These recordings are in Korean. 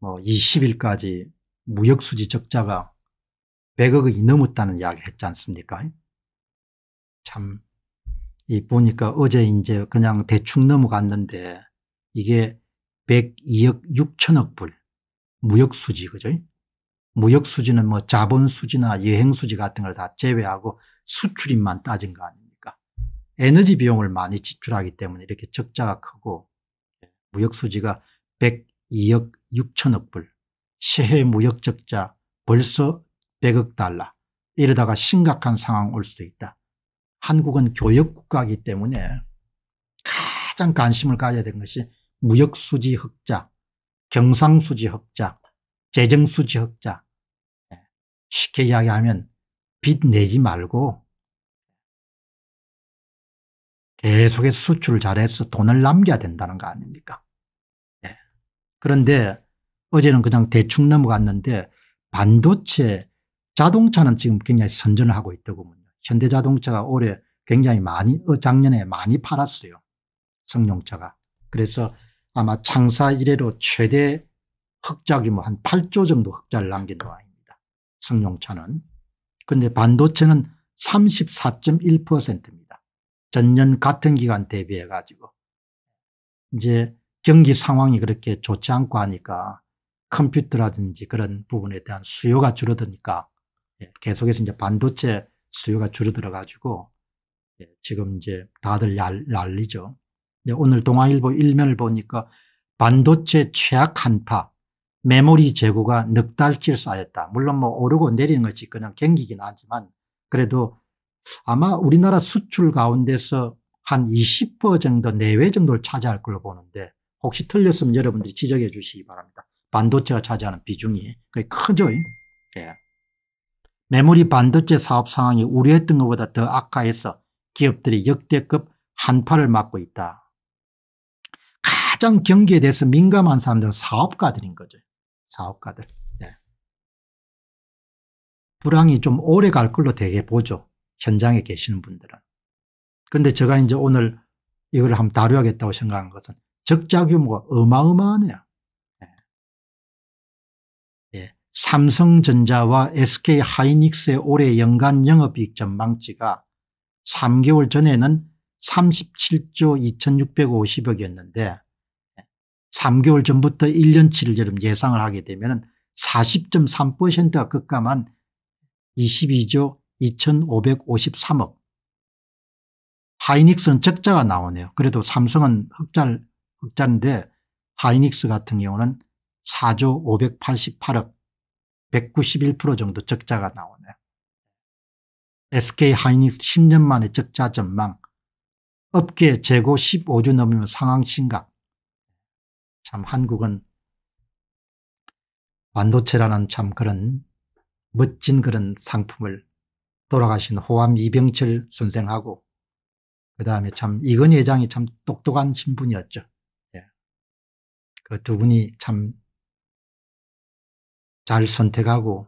뭐 20일까지 무역수지 적자가 100억이 넘었다는 이야기를 했지 않습니까? 참, 이 보니까 어제 이제 그냥 대충 넘어갔는데 이게 102억 6천억 불 무역수지, 그죠? 무역수지는 뭐 자본수지나 여행수지 같은 걸 다 제외하고 수출입만 따진 거 아닙니까? 에너지 비용을 많이 지출하기 때문에 이렇게 적자가 크고 예, 무역수지가 102억 6천억 불, 새해 무역 적자 벌써 100억 달러 이러다가 심각한 상황 올 수도 있다. 한국은 교역 국가이기 때문에 가장 관심을 가져야 되는 것이 무역 수지 흑자, 경상 수지 흑자, 재정 수지 흑자. 예, 쉽게 이야기하면 빚 내지 말고 계속해서 수출을 잘해서 돈을 남겨야 된다는 거 아닙니까? 그런데 어제는 그냥 대충 넘어갔는데 반도체 자동차는 지금 굉장히 선전을 하고 있더군요. 현대자동차가 올해 굉장히 많이 어, 작년에 많이 팔았어요. 승용차가. 그래서 아마 창사 이래로 최대 흑자기 뭐 한 8조 정도 흑자를 남긴 모양입니다. 승용차는. 근데 반도체는 34.1%입니다. 전년 같은 기간 대비해 가지고 이제 경기 상황이 그렇게 좋지 않고 하니까 컴퓨터라든지 그런 부분에 대한 수요가 줄어드니까 예, 계속해서 이제 반도체 수요가 줄어들어 가지고 예, 지금 이제 다들 난리죠. 오늘 동아일보 일면을 보니까 반도체 최악 한파 메모리 재고가 넉 달치를 쌓였다. 물론 뭐 오르고 내리는 것이 그냥 경기긴 하지만 그래도 아마 우리나라 수출 가운데서 한 20% 정도 내외 정도를 차지할 걸로 보는데 혹시 틀렸으면 여러분들이 지적해 주시기 바랍니다. 반도체가 차지하는 비중이 크죠. 예. 메모리 반도체 사업 상황이 우려했던 것보다 더 악화해서 기업들이 역대급 한파를 맞고 있다. 가장 경기에 대해서 민감한 사람들은 사업가들인 거죠. 사업가들. 예. 불황이 좀 오래 갈 걸로 되게 보죠. 현장에 계시는 분들은. 그런데 제가 이제 오늘 이걸 한번 다루야겠다고 생각한 것은 적자 규모가 어마어마하네요. 예. 예. 삼성전자와 SK하이닉스의 올해 연간 영업이익 전망치가 3개월 전에는 37조 2650억이었는데 3개월 예. 전부터 1년치를 여름 예상을 하게 되면 40.3%가 급감한 22조 2553억. 하이닉스는 적자가 나오네요. 그래도 삼성은 흑자를 흑자인데 하이닉스 같은 경우는 4조 588억 191% 정도 적자가 나오네요. SK 하이닉스 10년 만에 적자 전망 업계 재고 15주 넘으면 상황 심각 참 한국은 반도체라는 참 그런 멋진 그런 상품을 돌아가신 호암 이병철 선생하고 그 다음에 참 이건 회장이 참 똑똑한 신분이었죠. 그두 분이 참 잘 선택하고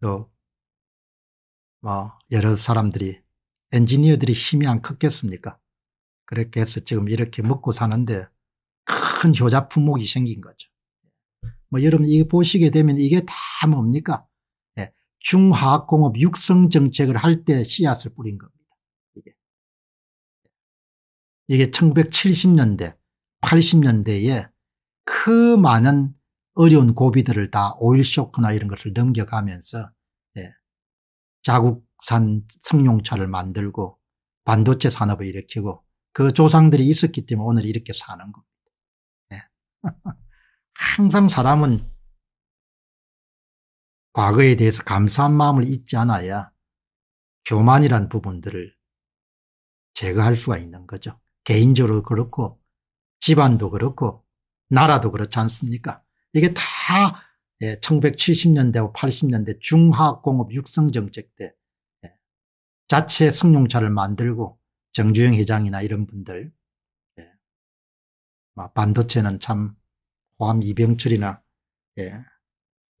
또뭐 여러 사람들이 엔지니어들이 힘이 안 컸겠습니까 그렇게 해서 지금 이렇게 먹고 사는데 큰 효자 품목이 생긴 거죠. 뭐 여러분 이 보시게 되면 이게 다 뭡니까? 예, 중화학공업 육성 정책을 할 때 씨앗을 뿌린 겁니다. 이게 이게 1970년대, 80년대에 그 많은 어려운 고비들을 다 오일 쇼크나 이런 것을 넘겨가면서 예, 자국산 승용차를 만들고 반도체 산업을 일으키고 그 조상들이 있었기 때문에 오늘 이렇게 사는 겁니다. 예. 항상 사람은 과거에 대해서 감사한 마음을 잊지 않아야 교만이란 부분들을 제거할 수가 있는 거죠. 개인적으로 그렇고 집안도 그렇고 나라도 그렇지 않습니까 이게 다 1970년대와 예, 80년대 중화공업 육성정책 때 예, 자체 승용차를 만들고 정주영 회장이나 이런 분들 예, 반도체는 참 호암 이병철이나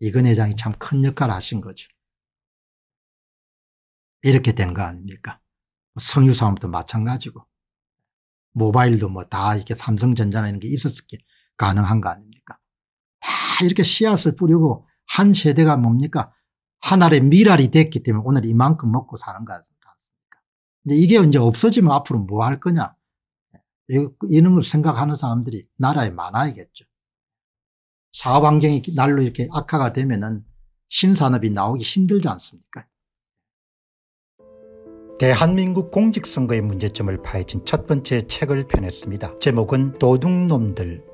이건 회장이 참 큰 역할을 하신 거죠. 이렇게 된 거 아닙니까 뭐 성유사업도 마찬가지고 모바일도 뭐 다 이렇게 삼성전자나 이런 게 있었기 가능한 거 아닙니까? 다 이렇게 씨앗을 뿌리고 한 세대가 뭡니까? 하나의 미랄이 됐기 때문에 오늘 이만큼 먹고 사는 거 아닙니까? 이제 이게 이제 없어지면 앞으로 뭐 할 거냐? 예, 그 이런 걸 생각하는 사람들이 나라에 많아야겠죠. 사업 환경이 날로 이렇게 악화가 되면은 신산업이 나오기 힘들지 않습니까? 대한민국 공직선거의 문제점을 파헤친 첫 번째 책을 펴냈습니다. 제목은 도둑놈들